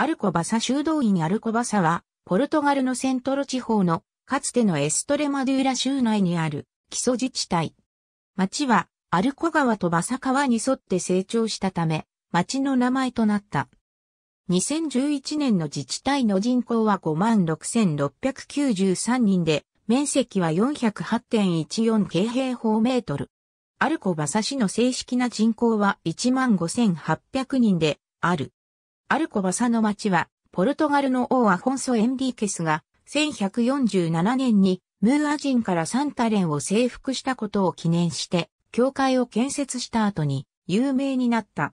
アルコバサ修道院アルコバサは、ポルトガルのセントロ地方の、かつてのエストレマドゥーラ州内にある、基礎自治体。町は、アルコ川とバサ川に沿って成長したため、町の名前となった。2011年の自治体の人口は56,693人で、面積は408.14京平方メートル。アルコバサ市の正式な人口は15,800人である。アルコバサの町は、ポルトガルの王アフォンソ・エンリーケスが、1147年にムーア人からサンタレンを征服したことを記念して、教会を建設した後に有名になった。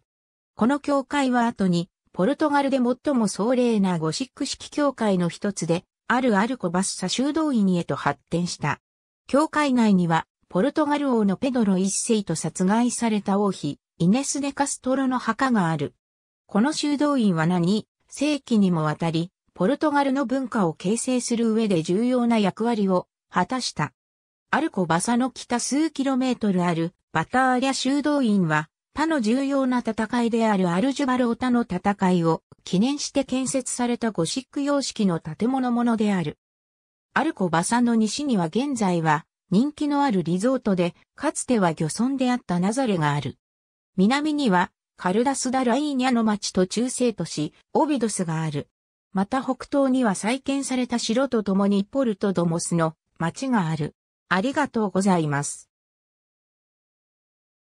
この教会は後に、ポルトガルで最も壮麗なゴシック式教会の一つで、あるアルコバッサ修道院へと発展した。教会内には、ポルトガル王のペドロ一世と殺害された王妃、イネス・デ・カストロの墓がある。この修道院は何世紀にもわたり、ポルトガルの文化を形成する上で重要な役割を果たした。アルコバサの北数キロメートルあるバターリャ修道院は他の重要な戦いであるアルジュバルオタの戦いを記念して建設されたゴシック様式の建物ものである。アルコバサの西には現在は人気のあるリゾートでかつては漁村であったナザレがある。南にはカルダス・ダ・ライーニャの町と中世都市、オビドスがある。また北東には再建された城と共にポルト・ドモスの町がある。ありがとうございます。